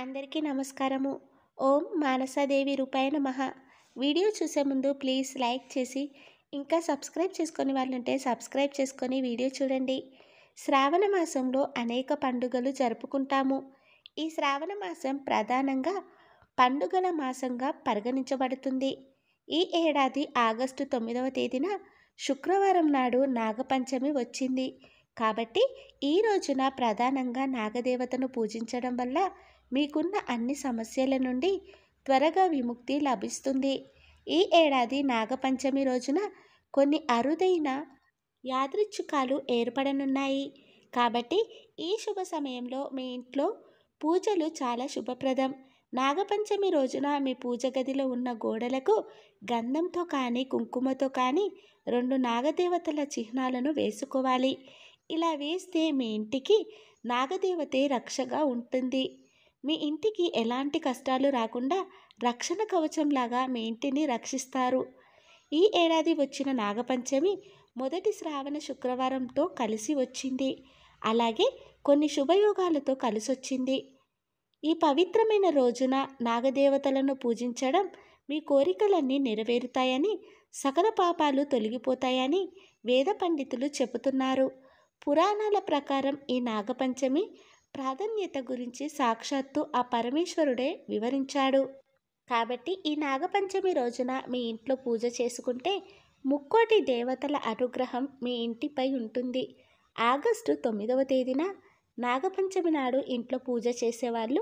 అందరికీ నమస్కారము ఓం మానసాదేవి రూపాయణ మహ వీడియో చూసే ముందు ప్లీజ్ లైక్ చేసి ఇంకా సబ్స్క్రైబ్ వాళ్ళు ఉంటే సబ్స్క్రైబ్ చేసుకొని వీడియో చూడండి శ్రావణ మాసంలో అనేక పండుగలు జరుపుకుంటాము ఈ శ్రావణ మాసం ప్రధానంగా పండుగల మాసంగా పరిగణించబడుతుంది ఈ ఏడాది ఆగస్టు తొమ్మిదవ తేదీన శుక్రవారం నాడు నాగపంచమి వచ్చింది కాబట్టి ఈ రోజున ప్రధానంగా నాగదేవతను పూజించడం వల్ల మీకున్న అన్ని సమస్యల నుండి త్వరగా విముక్తి లభిస్తుంది ఈ ఏడాది నాగపంచమి రోజున కొన్ని అరుదైన యాదృచ్ఛుకాలు ఏర్పడనున్నాయి కాబట్టి ఈ శుభ సమయంలో మీ ఇంట్లో పూజలు చాలా శుభప్రదం నాగపంచమి రోజున మీ పూజ గదిలో ఉన్న గోడలకు గంధంతో కానీ కుంకుమతో కానీ రెండు నాగదేవతల చిహ్నాలను వేసుకోవాలి ఇలా వేస్తే మీ ఇంటికి నాగదేవతే రక్షగా ఉంటుంది మీ ఇంటికి ఎలాంటి కష్టాలు రాకుండా రక్షణ కవచంలాగా మీ ఇంటిని రక్షిస్తారు ఈ ఏడాది వచ్చిన నాగపంచమి మొదటి శ్రావణ శుక్రవారంతో కలిసి వచ్చింది అలాగే కొన్ని శుభయోగాలతో కలిసొచ్చింది ఈ పవిత్రమైన రోజున నాగదేవతలను పూజించడం మీ కోరికలన్నీ నెరవేరుతాయని సకల పాపాలు తొలగిపోతాయని వేద పండితులు చెబుతున్నారు పురాణాల ప్రకారం ఈ నాగపంచమి ప్రాధాన్యత గురించి సాక్షాత్తు ఆ పరమేశ్వరుడే వివరించాడు కాబట్టి ఈ నాగపంచమి రోజున మీ ఇంట్లో పూజ చేసుకుంటే ముక్కోటి దేవతల అనుగ్రహం మీ ఇంటిపై ఉంటుంది ఆగస్టు తొమ్మిదవ తేదీన నాగపంచమి నాడు ఇంట్లో పూజ చేసేవాళ్ళు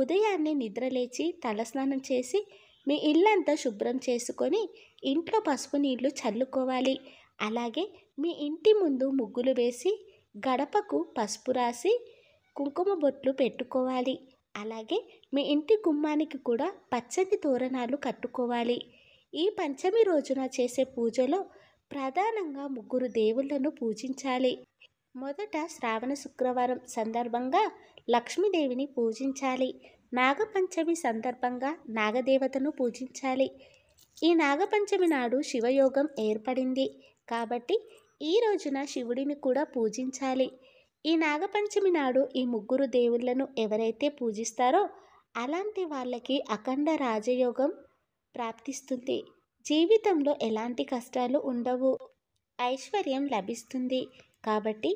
ఉదయాన్నే నిద్రలేచి తలస్నానం చేసి మీ ఇల్లంతా శుభ్రం చేసుకొని ఇంట్లో పసుపు నీళ్లు చల్లుకోవాలి అలాగే మీ ఇంటి ముందు ముగ్గులు వేసి గడపకు పసుపు రాసి కుంకుమ బొట్లు పెట్టుకోవాలి అలాగే మీ ఇంటి గుమ్మానికి కూడా పచ్చని తోరణాలు కట్టుకోవాలి ఈ పంచమి రోజున చేసే పూజలో ప్రధానంగా ముగ్గురు దేవుళ్లను పూజించాలి మొదట శ్రావణ శుక్రవారం సందర్భంగా లక్ష్మీదేవిని పూజించాలి నాగపంచమి సందర్భంగా నాగదేవతను పూజించాలి ఈ నాగపంచమి నాడు శివయోగం ఏర్పడింది కాబట్టి ఈ రోజున శివుడిని కూడా పూజించాలి ఈ నాగపంచమి నాడు ఈ ముగ్గురు దేవుళ్లను ఎవరైతే పూజిస్తారో అలాంటి వాళ్ళకి అఖండ రాజయోగం ప్రాప్తిస్తుంది జీవితంలో ఎలాంటి కష్టాలు ఉండవు ఐశ్వర్యం లభిస్తుంది కాబట్టి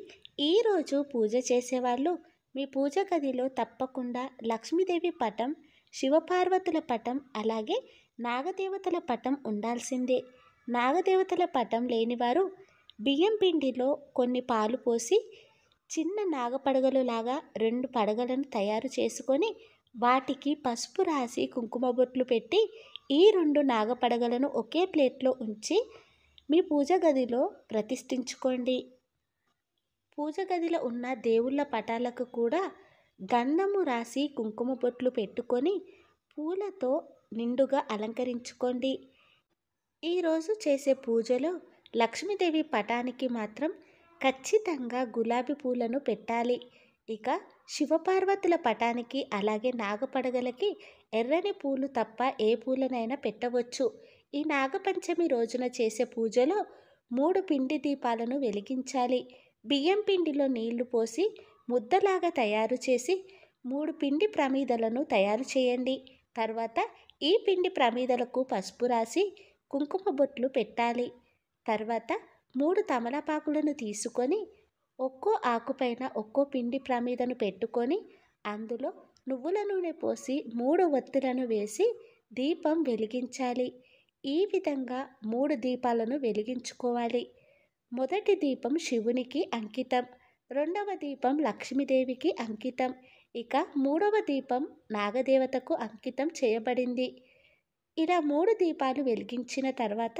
ఈరోజు పూజ చేసేవాళ్ళు మీ పూజ గదిలో తప్పకుండా లక్ష్మీదేవి పటం శివపార్వతుల పటం అలాగే నాగదేవతల పటం ఉండాల్సిందే నాగదేవతల పటం లేనివారు బియ్యం పిండిలో కొన్ని పాలు పోసి చిన్న నాగపడగలు లాగా రెండు పడగలను తయారు చేసుకొని వాటికి పసుపు రాసి కుంకుమ బొట్లు పెట్టి ఈ రెండు నాగపడగలను ఒకే ప్లేట్లో ఉంచి మీ పూజ గదిలో ప్రతిష్ఠించుకోండి పూజ గదిలో ఉన్న దేవుళ్ళ పటాలకు కూడా గంధము రాసి కుంకుమ బొట్లు పెట్టుకొని పూలతో నిండుగా అలంకరించుకోండి ఈరోజు చేసే పూజలో లక్ష్మీదేవి పటానికి మాత్రం ఖచ్చితంగా గులాబీ పూలను పెట్టాలి ఇక శివపార్వతుల పటానికి అలాగే నాగపడగలకి ఎర్రని పూలు తప్ప ఏ పూలనైనా పెట్టవచ్చు ఈ నాగపంచమి రోజున చేసే పూజలో మూడు పిండి దీపాలను వెలిగించాలి బియ్యం పిండిలో నీళ్లు పోసి ముద్దలాగా తయారు చేసి మూడు పిండి ప్రమీదలను తయారు చేయండి తర్వాత ఈ పిండి ప్రమీదలకు పసుపు రాసి కుంకుమ బొట్లు పెట్టాలి తర్వాత మూడు తమలపాకులను తీసుకొని ఒక్కో ఆకుపైన ఒక్కో పిండి ప్రమీదను పెట్టుకొని అందులో నువ్వుల నూనె పోసి మూడు ఒత్తులను వేసి దీపం వెలిగించాలి ఈ విధంగా మూడు దీపాలను వెలిగించుకోవాలి మొదటి దీపం శివునికి అంకితం రెండవ దీపం లక్ష్మీదేవికి అంకితం ఇక మూడవ దీపం నాగదేవతకు అంకితం చేయబడింది ఇలా మూడు దీపాలు వెలిగించిన తర్వాత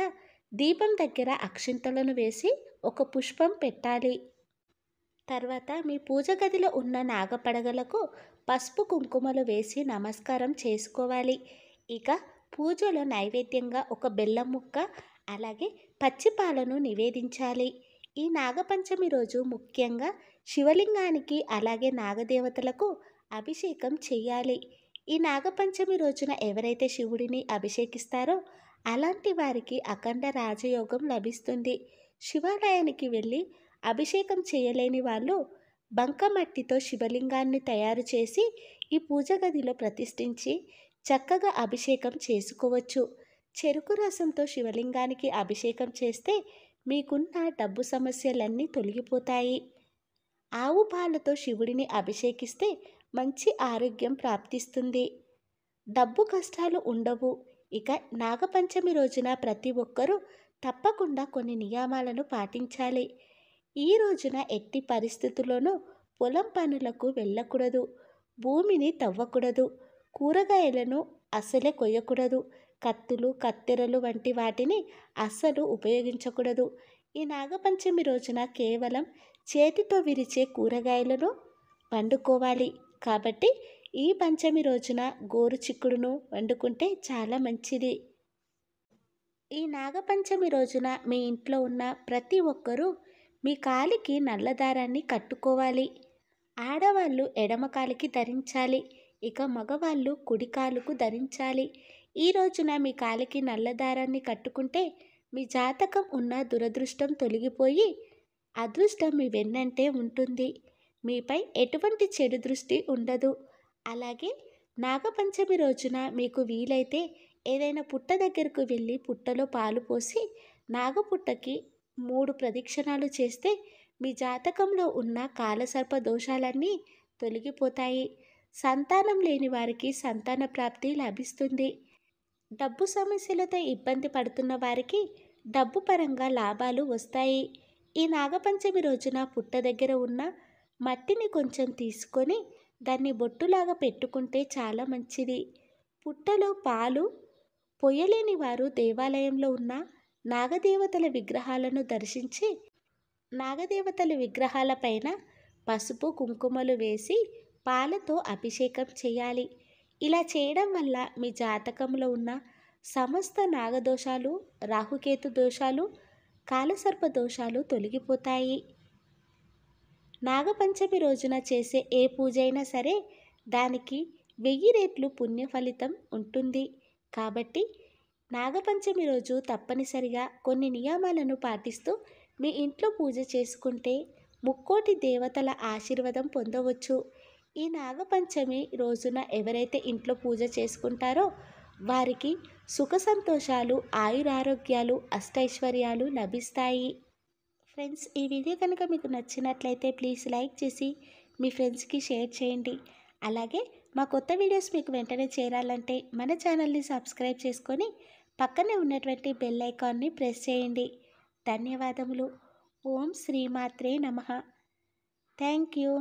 దీపం దగ్గర అక్షింతలను వేసి ఒక పుష్పం పెట్టాలి తర్వాత మీ పూజ గదిలో ఉన్న నాగపడగలకు పసుపు కుంకుమలు వేసి నమస్కారం చేసుకోవాలి ఇక పూజలో నైవేద్యంగా ఒక బెల్లం ముక్క అలాగే పచ్చిపాలను నివేదించాలి ఈ నాగపంచమి రోజు ముఖ్యంగా శివలింగానికి అలాగే నాగదేవతలకు అభిషేకం చేయాలి ఈ నాగపంచమి రోజున ఎవరైతే శివుడిని అభిషేకిస్తారో అలాంటి వారికి అఖండ రాజయోగం లభిస్తుంది శివాలయానికి వెళ్ళి అభిషేకం చేయలేని వాళ్ళు బంకమట్టితో శివలింగాన్ని తయారు చేసి ఈ పూజ గదిలో ప్రతిష్ఠించి చక్కగా అభిషేకం చేసుకోవచ్చు చెరుకు రసంతో శివలింగానికి అభిషేకం చేస్తే మీకున్న డబ్బు సమస్యలన్నీ తొలగిపోతాయి ఆవు పాలతో శివుడిని అభిషేకిస్తే మంచి ఆరోగ్యం ప్రాప్తిస్తుంది డబ్బు కష్టాలు ఉండవు ఇక నాగపంచమి రోజున ప్రతి ఒక్కరూ తప్పకుండా కొన్ని నియమాలను పాటించాలి ఈ రోజున ఎట్టి పరిస్థితుల్లోనూ పొలం పనులకు వెళ్ళకూడదు భూమిని తవ్వకూడదు కూరగాయలను అసలే కొయ్యకూడదు కత్తులు కత్తెరలు వంటి వాటిని అస్సలు ఉపయోగించకూడదు ఈ నాగపంచమి రోజున కేవలం చేతితో విరిచే కూరగాయలను వండుకోవాలి కాబట్టి ఈ పంచమి రోజున గోరు చిక్కుడును వండుకుంటే చాలా మంచిది ఈ నాగపంచమి రోజున మీ ఇంట్లో ఉన్న ప్రతి ఒక్కరూ మీ కాలికి నల్లదారాన్ని కట్టుకోవాలి ఆడవాళ్ళు ఎడమ కాలికి ధరించాలి ఇక మగవాళ్ళు కుడి కాలుకు ధరించాలి ఈ రోజున మీ కాలికి నల్లదారాన్ని కట్టుకుంటే మీ జాతకం ఉన్న దురదృష్టం తొలగిపోయి అదృష్టం మీ వెన్నంటే ఉంటుంది మీపై ఎటువంటి చెడు దృష్టి ఉండదు అలాగే నాగపంచమి రోజున మీకు వీలైతే ఏదైనా పుట్ట దగ్గరకు వెళ్ళి పుట్టలో పాలు పోసి నాగపుట్టకి మూడు ప్రదక్షిణాలు చేస్తే మీ జాతకంలో ఉన్న కాలసర్ప దోషాలన్నీ తొలగిపోతాయి సంతానం లేని వారికి సంతాన ప్రాప్తి లభిస్తుంది డబ్బు సమస్యలతో ఇబ్బంది పడుతున్న వారికి డబ్బు పరంగా లాభాలు వస్తాయి ఈ నాగపంచమి రోజున పుట్ట దగ్గర ఉన్న మట్టిని కొంచెం తీసుకొని దాన్ని బొట్టులాగా పెట్టుకుంటే చాలా మంచిది పుట్టలో పాలు పొయ్యలేని వారు దేవాలయంలో ఉన్న నాగదేవతల విగ్రహాలను దర్శించి నాగదేవతల విగ్రహాలపైన పసుపు కుంకుమలు వేసి పాలతో అభిషేకం చేయాలి ఇలా చేయడం వల్ల మీ జాతకంలో ఉన్న సమస్త నాగదోషాలు రాహుకేతు దోషాలు కాలసర్ప దోషాలు తొలగిపోతాయి నాగపంచమి రోజున చేసే ఏ పూజ అయినా సరే దానికి వెయ్యి రేట్లు పుణ్య ఫలితం ఉంటుంది కాబట్టి నాగపంచమి రోజు తప్పనిసరిగా కొన్ని నియమాలను పాటిస్తూ మీ ఇంట్లో పూజ చేసుకుంటే ముక్కోటి దేవతల ఆశీర్వాదం పొందవచ్చు ఈ నాగపంచమి రోజున ఎవరైతే ఇంట్లో పూజ చేసుకుంటారో వారికి సుఖ సంతోషాలు ఆయురారోగ్యాలు అష్టైశ్వర్యాలు లభిస్తాయి ఫ్రెండ్స్ ఈ వీడియో కనుక మీకు నచ్చినట్లయితే ప్లీజ్ లైక్ చేసి మీ ఫ్రెండ్స్కి షేర్ చేయండి అలాగే మా కొత్త వీడియోస్ మీకు వెంటనే చేరాలంటే మన ఛానల్ని సబ్స్క్రైబ్ చేసుకొని పక్కనే ఉన్నటువంటి బెల్ ఐకాన్ని ప్రెస్ చేయండి ధన్యవాదములు ఓం శ్రీమాత్రే నమ థ్యాంక్ యూ